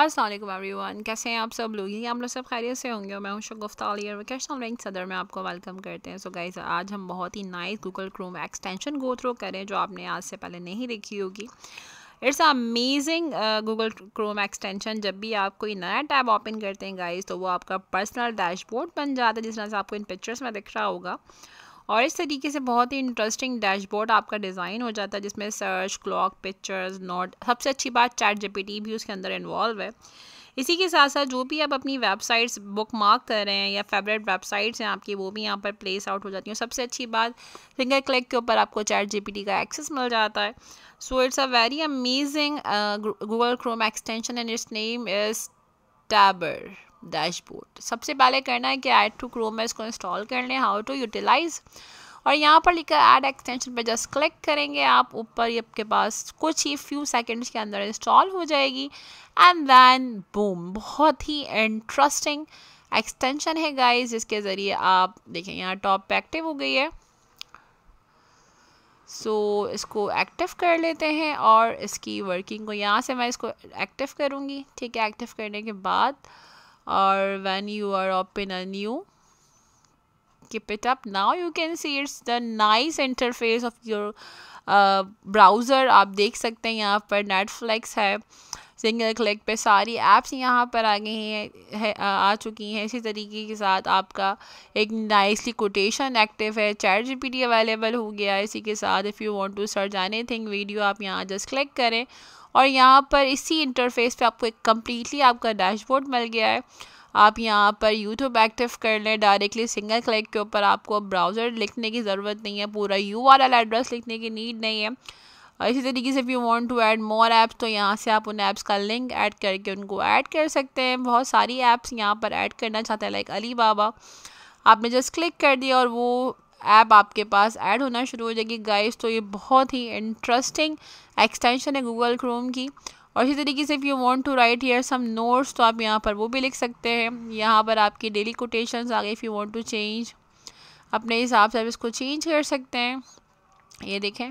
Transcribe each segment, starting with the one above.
Aslam one कैसे हैं आप सब लोग ये आप लोग सब खैरियत से होंगे और मैं हूं शगुफ्ता और वोकेशनल रैंक सदर में आपको वेलकम करते हैं सो so गाइज आज हम बहुत ही nice Google Chrome extension go through करें जो आपने आज से पहले नहीं देखी होगी it's amazing Google Chrome extension जब भी आप कोई नया टैब ओपन करते हैं गाइज तो वो आपका पर्सनल डैशबोर्ड बन जाता है जिस तरह से आपको इन पिक्चर्स में दिख रहा होगा और इस तरीके से बहुत ही इंटरेस्टिंग डैशबोर्ड आपका डिज़ाइन हो जाता है जिसमें सर्च क्लॉक पिक्चर्स नोट सबसे अच्छी बात चैट जीपीटी भी उसके अंदर इन्वॉल्व है इसी के साथ साथ जो भी आप अपनी वेबसाइट्स बुक मार्क कर रहे हैं या फेवरेट वेबसाइट्स हैं आपकी वो भी यहाँ पर प्लेस आउट हो जाती हैं सबसे अच्छी बात सिंगल क्लिक के ऊपर आपको चैट जीपीटी का एक्सेस मिल जाता है so it's a very amazing Google Chrome extension and it's name is Tabber dashboard सबसे पहले करना है कि ऐड टू क्रोम में इसको इंस्टॉल कर लें हाउ टू यूटिलाइज़ और यहाँ पर लिखा ऐड एक्सटेंशन पर जस्ट क्लिक करेंगे आप ऊपर ये आपके पास कुछ ही फ्यू सेकंड्स के अंदर इंस्टॉल हो जाएगी एंड देन बूम बहुत ही इंटरेस्टिंग एक्सटेंशन है गाइस जिसके ज़रिए आप देखें यहाँ टॉप पे एक्टिव हो गई है सो so, इसको एक्टिव कर लेते हैं और इसकी वर्किंग को यहाँ से मैं इसको एक्टिव करूँगी ठीक है एक्टिव करने के बाद or when you are open a new keep it up now you can see it's the nice interface of your browser uh, browser आप देख सकते हैं यहाँ पर नेटफ्लिक्स है सिंगल क्लिक पे सारी ऐप्स यहाँ पर आ गई हैं है, आ चुकी हैं इसी तरीके के साथ आपका एक नाइसली कोटेशन एक्टिव है चैट जी अवेलेबल हो गया इसी के साथ if you want to search anything video आप यहाँ जस्ट क्लिक करें और यहाँ पर इसी इंटरफेस पे आपको एक कम्प्लीटली आपका डैशबोर्ड मिल गया है आप यहाँ पर यूट्यूब एक्टिव कर लें डायरेक्टली सिंगल क्लिक के ऊपर आपको ब्राउज़र लिखने की ज़रूरत नहीं है पूरा यू एड्रेस लिखने की नीड नहीं है और इसी तरीके से you want to add more apps तो यहाँ से आप उन ऐप्स का लिंक ऐड करके उनको ऐड कर सकते हैं बहुत सारी ऐप्स यहाँ पर ऐड करना चाहते हैं लाइक अली बाबा आपने जस्ट क्लिक कर दिया और वो ऐप आपके पास ऐड होना शुरू हो जाएगी गाइस तो ये बहुत ही इंटरेस्टिंग एक्सटेंशन है गूगल क्रोम की और इसी तरीके से if you want to write your some notes तो आप यहाँ पर वो भी लिख सकते हैं यहाँ पर आपकी डेली कोटेशंस आ गए if you want to change अपने हिसाब से आप इसको चेंज कर सकते हैं ये देखें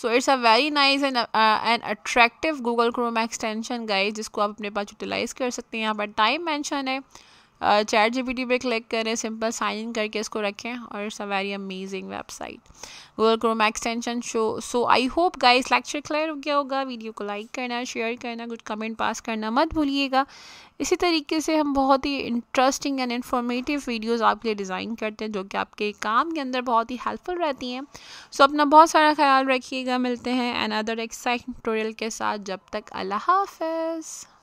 so it's a very nice and and attractive Google Chrome extension guys जिसको आप अपने पास यूटिलाइज़ कर सकते हैं यहाँ पर टाइम मैंशन है चैट जी पी पे क्लिक करें सिंपल साइन इन करके इसको रखें और it's a very amazing website Google Chrome extension show so I hope guys lecture clear हो गया होगा वीडियो को लाइक करना शेयर करना कुछ कमेंट पास करना मत भूलिएगा इसी तरीके से हम बहुत ही इंटरेस्टिंग एंड इन्फॉर्मेटिव वीडियोस आपके लिए डिज़ाइन करते हैं जो कि आपके काम के अंदर बहुत ही हेल्पफुल रहती हैं सो so, अपना बहुत सारा ख्याल रखिएगा मिलते हैं एंड अदर एक्साइटिंग के साथ जब तक अल्लाह हाफ